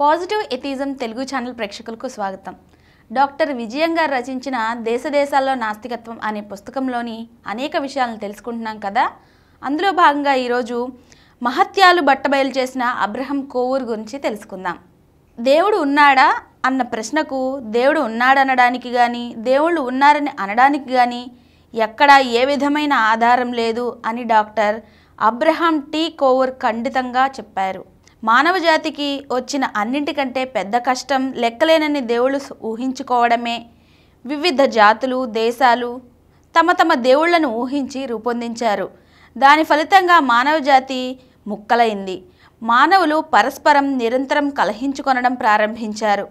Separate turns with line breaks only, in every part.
Positive atheism Telugu channel ప్రేక్షకులకు స్వాగతం doctor విజయం గారు రచించిన దేశదేశాల్లో నాస్తికత్వం అనే పుస్తకంలోని అనేక విషయాలను తెలుసుకుంటున్నాం కదా అందులో భాగంగా ఈరోజు మహత్యాలు బట్టబయలు చేసిన అబ్రహం కోవూర్ గురించి తెలుసుకుందాం దేవుడు ఉన్నాడా అన్న ప్రశ్నకు దేవుడు ఉన్నాడనడానికి కానీ దేవుళ్ళు ఉన్నారని అనడానికి కానీ ఎక్కడా ఏ విధమైన ఆధారం లేదు అని డాక్టర్ అబ్రహాం టీ కోవూర్ ఖండితంగా చెప్పారు మానవ జాతికి వచ్చిన అన్నింటికంటే పెద్ద కష్టం లెక్కలేనని దేవుళ్ళు ఊహించుకోవడమే వివిధ జాతులు దేశాలు తమ తమ దేవుళ్లను ఊహించి రూపొందించారు దాని ఫలితంగా మానవ జాతి ముక్కలైంది మానవులు పరస్పరం నిరంతరం కలహించుకొనడం ప్రారంభించారు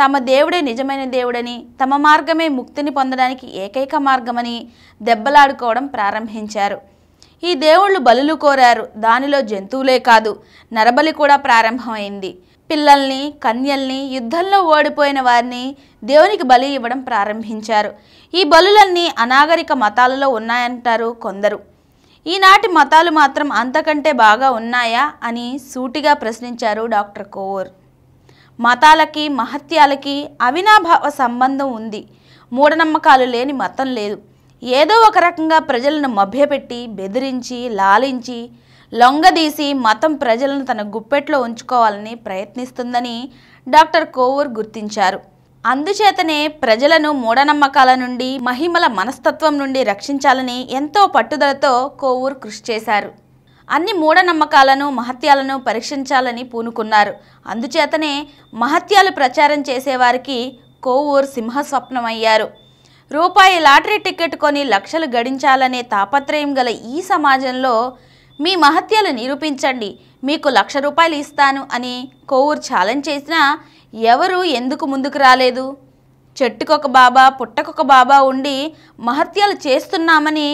తమ దేవుడే నిజమైన దేవుడని తమ మార్గమే ముక్తిని పొందడానికి ఏకైక మార్గమని దెబ్బలాడుకోవడం ప్రారంభించారు ఈ దేవుళ్ళు బలులు కోరారు దానిలో జంతువులే కాదు నరబలి కూడా ప్రారంభమైంది పిల్లల్ని కన్యల్ని యుద్ధంలో ఓడిపోయిన వారిని దేవునికి బలి ఇవ్వడం ప్రారంభించారు ఈ బలులన్నీ అనాగరిక మతాలలో ఉన్నాయంటారు కొందరు ఈనాటి మతాలు మాత్రం అంతకంటే బాగా ఉన్నాయా అని సూటిగా ప్రశ్నించారు డాక్టర్ కోవూర్ మతాలకి మహత్యాలకి అవినాభావ సంబంధం ఉంది మూఢనమ్మకాలు లేని మతం లేదు ఏదో ఒక రకంగా ప్రజలను మభ్యపెట్టి బెదిరించి లాలించి లొంగదీసి మతం ప్రజలను తన గుప్పెట్లో ఉంచుకోవాలని ప్రయత్నిస్తుందని డాక్టర్ కోవూర్ గుర్తించారు అందుచేతనే ప్రజలను మూఢనమ్మకాల నుండి మహిమల మనస్తత్వం నుండి రక్షించాలని ఎంతో పట్టుదలతో కోవూర్ కృషి చేశారు అన్ని మూఢనమ్మకాలను మహత్యాలను పరీక్షించాలని పూనుకున్నారు అందుచేతనే మహత్యాలు ప్రచారం చేసేవారికి కోవూర్ సింహస్వప్నమయ్యారు రూపాయి లాటరీ టికెట్ కొని లక్షలు గడించాలనే తాపత్రయం గల ఈ సమాజంలో మీ మహత్యలు నిరూపించండి మీకు లక్ష రూపాయలు ఇస్తాను అని కోవూరు ఛాలెంజ్ చేసినా ఎవరు ఎందుకు ముందుకు రాలేదు చెట్టుకొక బాబా పుట్టకొక బాబా ఉండి మహత్యాలు చేస్తున్నామని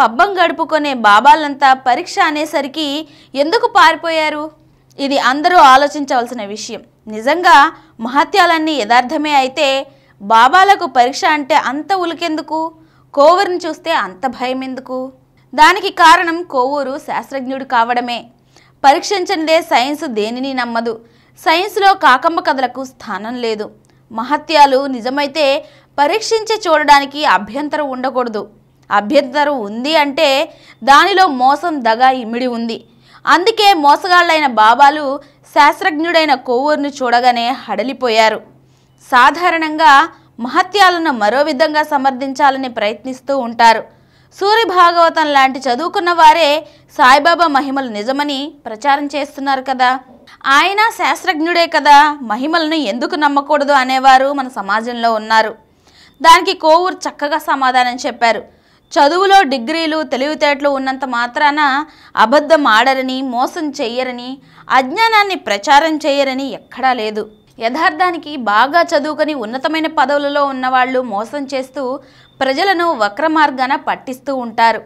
పబ్బం గడుపుకునే బాబాలంతా పరీక్ష అనేసరికి ఎందుకు పారిపోయారు ఇది అందరూ ఆలోచించవలసిన విషయం నిజంగా మహత్యాలన్నీ యథార్థమే అయితే బాబాలకు పరీక్ష అంటే అంత ఉలికెందుకు కోవూరుని చూస్తే అంత భయం ఎందుకు దానికి కారణం కోవూరు శాస్త్రజ్ఞుడు కావడమే పరీక్షించనిదే సైన్స్ దేనిని నమ్మదు సైన్స్లో కాకమ్మ కథలకు స్థానం లేదు మహత్యాలు నిజమైతే పరీక్షించి చూడడానికి అభ్యంతరం ఉండకూడదు అభ్యంతరం ఉంది అంటే దానిలో మోసం దగా ఇమిడి ఉంది అందుకే మోసగాళ్ళైన బాబాలు శాస్త్రజ్ఞుడైన కోవూరును చూడగానే హడలిపోయారు సాధారణంగా మహత్యాలను మరో విధంగా సమర్థించాలని ప్రయత్నిస్తూ ఉంటారు సూర్య భాగవతం లాంటి చదువుకున్న వారే సాయిబాబా మహిమలు నిజమని ప్రచారం చేస్తున్నారు కదా ఆయన శాస్త్రజ్ఞుడే కదా మహిమలను ఎందుకు నమ్మకూడదు అనేవారు మన సమాజంలో ఉన్నారు దానికి కోవూర్ చక్కగా సమాధానం చెప్పారు చదువులో డిగ్రీలు తెలివితేటలు ఉన్నంత మాత్రాన అబద్ధం ఆడరని మోసం చెయ్యరని అజ్ఞానాన్ని ప్రచారం చేయరని ఎక్కడా లేదు యథార్థానికి బాగా చదువుకొని ఉన్నతమైన పదవులలో ఉన్నవాళ్ళు మోసం చేస్తూ ప్రజలను వక్రమార్గాన పట్టిస్తూ ఉంటారు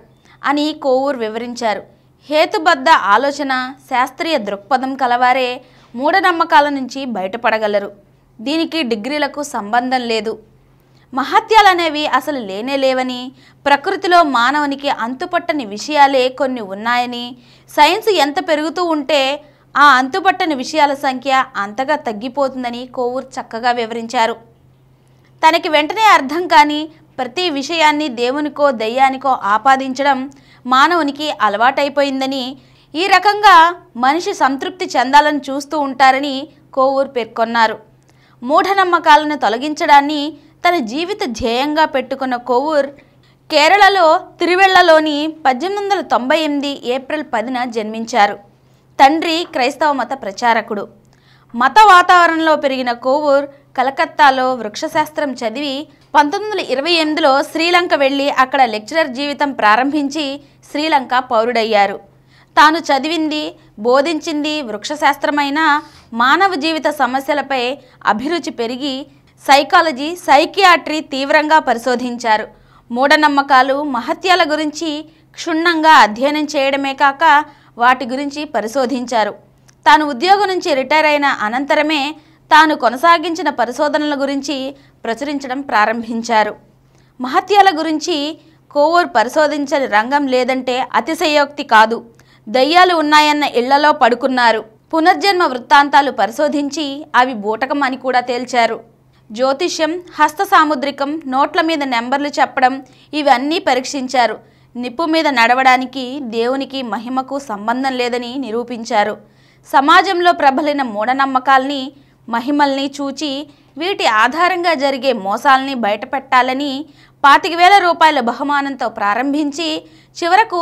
అని కోవూరు వివరించారు హేతుబద్ధ ఆలోచన శాస్త్రీయ దృక్పథం కలవారే మూఢనమ్మకాల నుంచి బయటపడగలరు దీనికి డిగ్రీలకు సంబంధం లేదు మహత్యాలనేవి అసలు లేనే లేవని ప్రకృతిలో మానవునికి అంతుపట్టని విషయాలే కొన్ని ఉన్నాయని సైన్స్ ఎంత పెరుగుతూ ఉంటే ఆ అంతుబట్టని విషయాల సంఖ్య అంతగా తగ్గిపోతుందని కోవూర్ చక్కగా వివరించారు తనకి వెంటనే అర్థం కాని ప్రతి విషయాన్ని దేవునికో దయ్యానికో ఆపాదించడం మానవునికి అలవాటైపోయిందని ఈ రకంగా మనిషి సంతృప్తి చెందాలని చూస్తూ ఉంటారని కోవూర్ పేర్కొన్నారు మూఢనమ్మకాలను తొలగించడాన్ని తన జీవిత ధ్యేయంగా పెట్టుకున్న కోవూర్ కేరళలో తిరువెళ్లలోని పద్దెనిమిది వందల తొంభై ఎనిమిది ఏప్రిల్ పదిన జన్మించారు తండ్రి క్రైస్తవ మత ప్రచారకుడు మత వాతావరణంలో పెరిగిన కోవూర్ కలకత్తాలో వృక్షశాస్త్రం చదివి పంతొమ్మిది వందల ఇరవై ఎనిమిదిలో శ్రీలంక వెళ్ళి అక్కడ లెక్చరర్ జీవితం ప్రారంభించి శ్రీలంక పౌరుడయ్యారు తాను చదివింది బోధించింది వృక్షశాస్త్రమైన మానవ జీవిత సమస్యలపై అభిరుచి పెరిగి సైకాలజీ సైకియాట్రీ తీవ్రంగా పరిశోధించారు మూఢనమ్మకాలు మహత్యాల గురించి క్షుణ్ణంగా అధ్యయనం చేయడమే కాక వాటి గురించి పరిశోధించారు తాను ఉద్యోగం నుంచి రిటైర్ అయిన అనంతరమే తాను కొనసాగించిన పరిశోధనల గురించి ప్రచురించడం ప్రారంభించారు మహత్యాల గురించి కోవూర్ పరిశోధించని రంగం లేదంటే అతిశయోక్తి కాదు దయ్యాలు ఉన్నాయన్న ఇళ్లలో పడుకున్నారు పునర్జన్మ వృత్తాంతాలు పరిశోధించి అవి బూటకం అని కూడా తేల్చారు జ్యోతిష్యం హస్త సాముద్రికం నోట్ల మీద నెంబర్లు చెప్పడం ఇవన్నీ పరీక్షించారు నిప్పు మీద నడవడానికి దేవునికి మహిమకు సంబంధం లేదని నిరూపించారు సమాజంలో ప్రబలిన మూఢనమ్మకాల్ని మహిమల్ని చూచి వీటి ఆధారంగా జరిగే మోసాల్ని బయటపెట్టాలని పాతిక వేల రూపాయల బహుమానంతో ప్రారంభించి చివరకు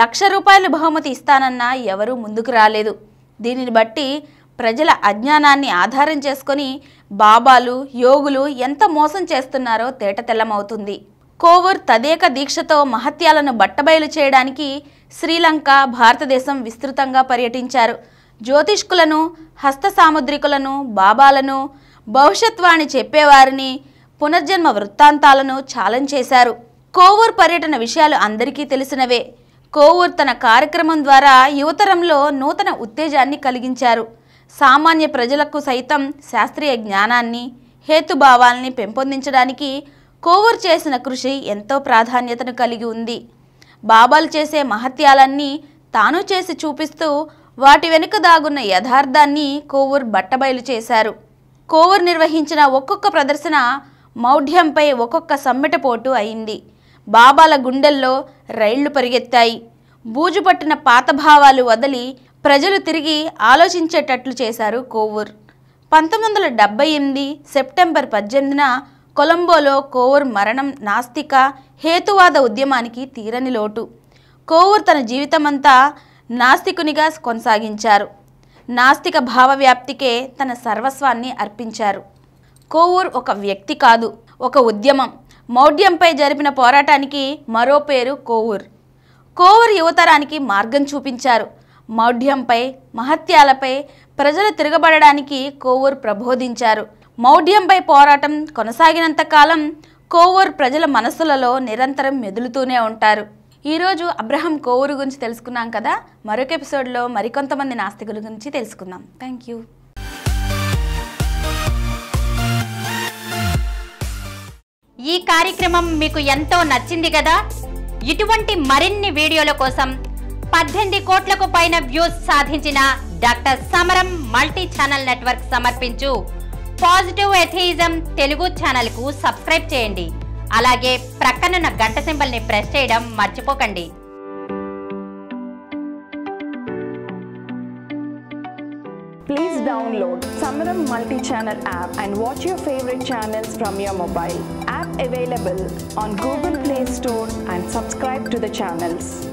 లక్ష రూపాయల బహుమతి ఇస్తానన్నా ఎవరూ ముందుకు రాలేదు దీనిని బట్టి ప్రజల అజ్ఞానాన్ని ఆధారం చేసుకొని బాబాలు యోగులు ఎంత మోసం చేస్తున్నారో తేటతెల్లమవుతుంది కోవూర్ తదేక దీక్షతో మహత్యాలను బట్టబయలు చేయడానికి శ్రీలంక భారతదేశం విస్తృతంగా పర్యటించారు జ్యోతిష్కులను హస్త సాముద్రికులను బాబాలను భవిష్యత్వాన్ని చెప్పేవారిని పునర్జన్మ వృత్తాంతాలను ఛాలెంజ్ చేశారు కోవూర్ పర్యటన విషయాలు అందరికీ తెలిసినవే కోవూర్ తన కార్యక్రమం ద్వారా యువతరంలో నూతన ఉత్తేజాన్ని కలిగించారు సామాన్య ప్రజలకు సైతం శాస్త్రీయ జ్ఞానాన్ని హేతుభావాల్ని పెంపొందించడానికి కోవూరు చేసిన కృషి ఎంతో ప్రాధాన్యతను కలిగి ఉంది బాబాలు చేసే మహత్యాలన్నీ తాను చేసి చూపిస్తూ వాటి వెనుక దాగున్న యథార్థాన్ని కోవూర్ బట్టబయలు చేశారు కోవూరు నిర్వహించిన ఒక్కొక్క ప్రదర్శన మౌఢ్యంపై ఒక్కొక్క సమ్మెటపోటు అయింది బాబాల గుండెల్లో రైళ్లు పరిగెత్తాయి బూజుపట్టిన పాతభావాలు వదిలి ప్రజలు తిరిగి ఆలోచించేటట్లు చేశారు కోవూర్ పంతొమ్మిది వందల డెబ్బై ఎనిమిది సెప్టెంబర్ పద్దెనిమిదిన కొలంబోలో కోవూర్ మరణం నాస్తిక హేతువాద ఉద్యమానికి తీరని లోటు కోవూర్ తన జీవితమంతా నాస్తికునిగా కొనసాగించారు నాస్తిక భావవ్యాప్తికే తన సర్వస్వాన్ని అర్పించారు కోవూర్ ఒక వ్యక్తి కాదు ఒక ఉద్యమం మౌఢ్యంపై జరిపిన పోరాటానికి మరో పేరు కోవూర్ కోవూర్ యువతరానికి మార్గం చూపించారు మౌఢ్యంపై మహత్యాలపై ప్రజలు తిరగబడడానికి కోవూర్ ప్రబోధించారు మౌఢ్యంపై పోరాటం కొనసాగినంత కాలం కోవూర్ ప్రజల మనసులలో నిరంతరం మెదులుతూనే ఉంటారు ఈరోజు అబ్రహం కోవూరు గురించి తెలుసుకున్నాం కదా మరొక ఎపిసోడ్లో మరికొంతమంది నాస్తికుల గురించి తెలుసుకుందాం థ్యాంక్ యూ ఈ కార్యక్రమం మీకు ఎంతో నచ్చింది కదా ఇటువంటి మరిన్ని వీడియోల కోసం పద్దెనిమిది కోట్లకు పైన వ్యూస్ సాధించిన doctor Samaram multi channel network సమర్పించు పాజిటివ్ ఎథియిజం తెలుగు ఛానల్కు సబ్స్క్రైబ్ చేయండి అలాగే ప్రక్కనున్న గంట సింబల్ని ప్రెస్ చేయడం మర్చిపోకండి Please download Samaram multi-channel app and watch your favorite channels from your mobile. App available on Google Play Store and subscribe to the channels.